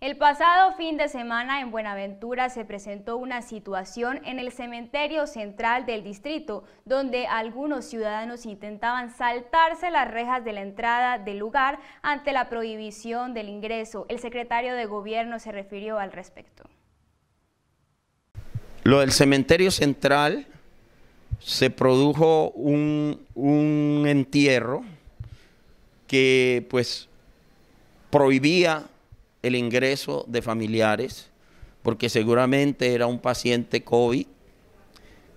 El pasado fin de semana en Buenaventura se presentó una situación en el cementerio central del distrito, donde algunos ciudadanos intentaban saltarse las rejas de la entrada del lugar ante la prohibición del ingreso. El secretario de Gobierno se refirió al respecto. Lo del cementerio central se produjo un, entierro que pues prohibía el ingreso de familiares, porque seguramente era un paciente COVID,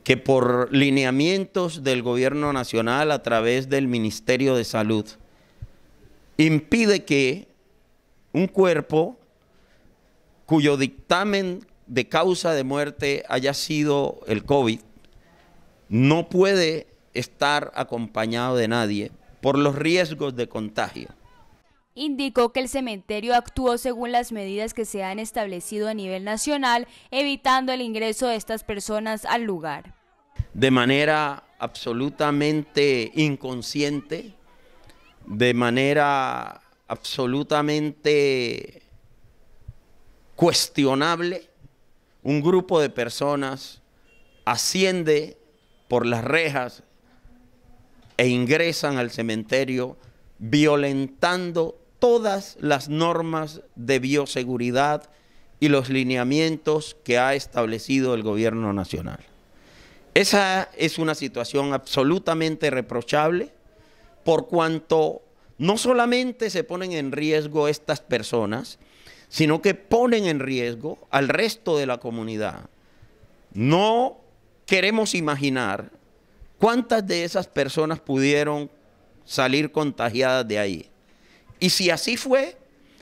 que por lineamientos del gobierno nacional a través del Ministerio de Salud impide que un cuerpo cuyo dictamen de causa de muerte haya sido el COVID, no puede estar acompañado de nadie por los riesgos de contagio. Indicó que el cementerio actuó según las medidas que se han establecido a nivel nacional, evitando el ingreso de estas personas al lugar. De manera absolutamente inconsciente, de manera absolutamente cuestionable, un grupo de personas asciende por las rejas e ingresan al cementerio violentando todas las normas de bioseguridad y los lineamientos que ha establecido el gobierno nacional. Esa es una situación absolutamente reprochable por cuanto no solamente se ponen en riesgo estas personas, sino que ponen en riesgo al resto de la comunidad. No queremos imaginar cuántas de esas personas pudieron salir contagiadas de ahí. Y si así fue,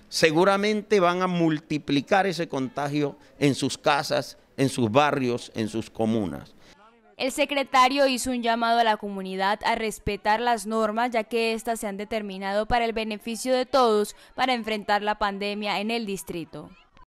seguramente van a multiplicar ese contagio en sus casas, en sus barrios, en sus comunas. El secretario hizo un llamado a la comunidad a respetar las normas ya que éstas se han determinado para el beneficio de todos para enfrentar la pandemia en el distrito.